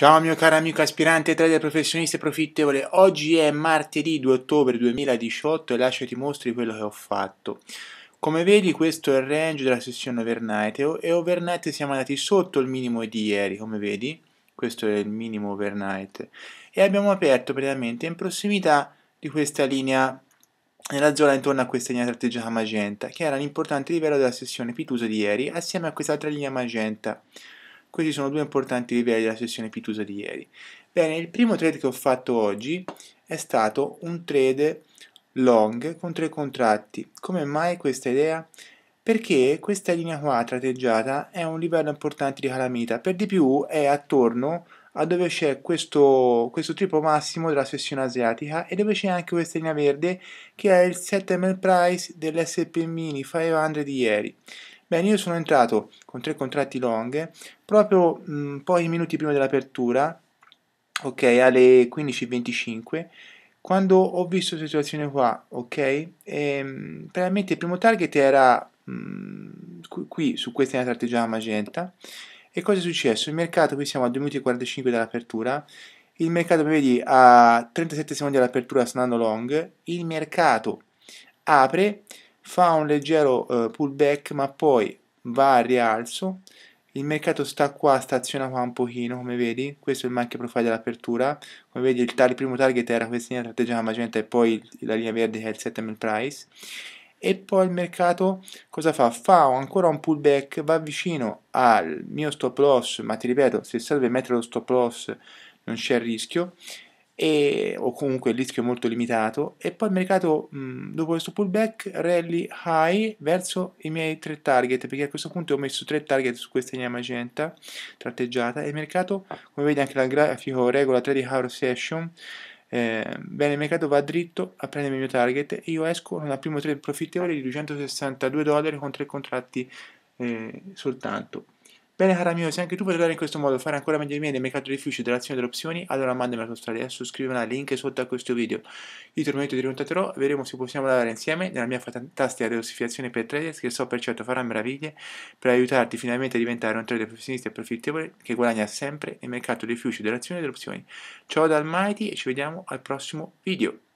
Ciao mio caro amico aspirante trader professionista e profittevole, oggi è martedì 2 ottobre 2018 e lascio ti mostri quello che ho fatto. Come vedi questo è il range della sessione overnight e overnight siamo andati sotto il minimo di ieri, come vedi, questo è il minimo overnight e abbiamo aperto praticamente in prossimità di questa linea nella zona intorno a questa linea tratteggiata magenta che era l'importante livello della sessione pitusa di ieri assieme a quest'altra linea magenta questi sono due importanti livelli della sessione pitusa di ieri. Bene, il primo trade che ho fatto oggi è stato un trade long con tre contratti. Come mai questa idea? Perché questa linea qua tratteggiata è un livello importante di calamita, per di più è attorno a dove c'è questo, questo triplo massimo della sessione asiatica e dove c'è anche questa linea verde che è il 7ml price dell'SP Mini 500 di ieri. Bene, io sono entrato con tre contratti long proprio mh, mm, poi minuti prima dell'apertura, ok, alle 15.25 quando ho visto la situazione qua, ok? Ehm, praticamente il primo target era mh, mm, qui su questa linea magenta. E cosa è successo? Il mercato, qui siamo a 2 minuti e 45 dall'apertura. Il mercato, vedi, a 37 secondi dall'apertura sta andando long. Il mercato apre fa un leggero eh, pullback ma poi va a rialzo il mercato sta qua, staziona qua un pochino, come vedi, questo è il market profile dell'apertura, come vedi il, tar il primo target era questa linea strategica magenta e poi la linea verde che è il settlement price, e poi il mercato cosa fa? Fa ancora un pullback, va vicino al mio stop loss, ma ti ripeto, se serve mettere lo stop loss non c'è rischio, e, o comunque il rischio è molto limitato e poi il mercato mh, dopo questo pullback rally high verso i miei tre target perché a questo punto ho messo tre target su questa linea magenta tratteggiata e il mercato come vedi anche la grafica regola 3 di hour session eh, bene il mercato va dritto a prendere il mio target e io esco con la primo trade profittevole di 262 dollari con tre contratti eh, soltanto Bene cara mio, se anche tu vuoi giocare in questo modo fare ancora meglio di me nel mercato dei fiuci dell'azione delle opzioni, allora mandami la tua storia adesso, scrivimi al link sotto a questo video. Io tra un momento ti ricontatterò, vedremo se possiamo lavorare insieme nella mia fantastica detossificazione per traders che so per certo farà meraviglie per aiutarti finalmente a diventare un trader professionista e profittevole che guadagna sempre nel mercato dei fiuci dell'azione delle opzioni. Ciao dal Mighty e ci vediamo al prossimo video.